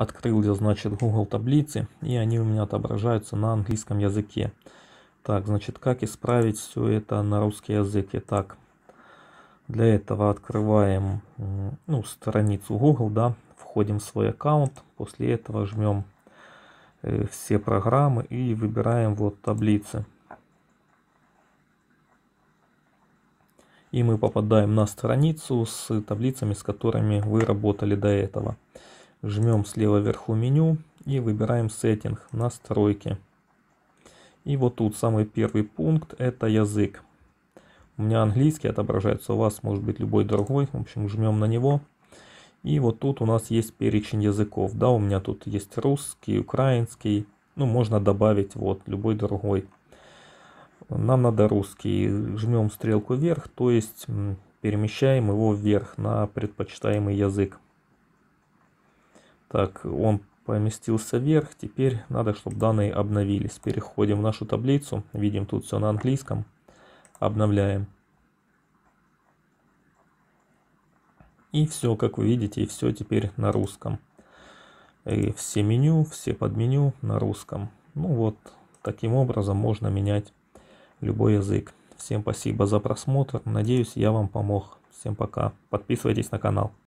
Открыл я, значит, Google таблицы, и они у меня отображаются на английском языке. Так, значит, как исправить все это на русский язык? Итак, для этого открываем ну, страницу Google, да, входим в свой аккаунт, после этого жмем э, все программы и выбираем вот таблицы. И мы попадаем на страницу с таблицами, с которыми вы работали до этого. Жмем слева вверху меню и выбираем сеттинг, настройки. И вот тут самый первый пункт это язык. У меня английский отображается, у вас может быть любой другой. В общем, жмем на него. И вот тут у нас есть перечень языков. Да, у меня тут есть русский, украинский. Ну, можно добавить вот любой другой. Нам надо русский. Жмем стрелку вверх, то есть перемещаем его вверх на предпочитаемый язык. Так, он поместился вверх. Теперь надо, чтобы данные обновились. Переходим в нашу таблицу. Видим тут все на английском. Обновляем. И все, как вы видите, все теперь на русском. И э, все меню, все подменю на русском. Ну вот, таким образом можно менять любой язык. Всем спасибо за просмотр. Надеюсь, я вам помог. Всем пока. Подписывайтесь на канал.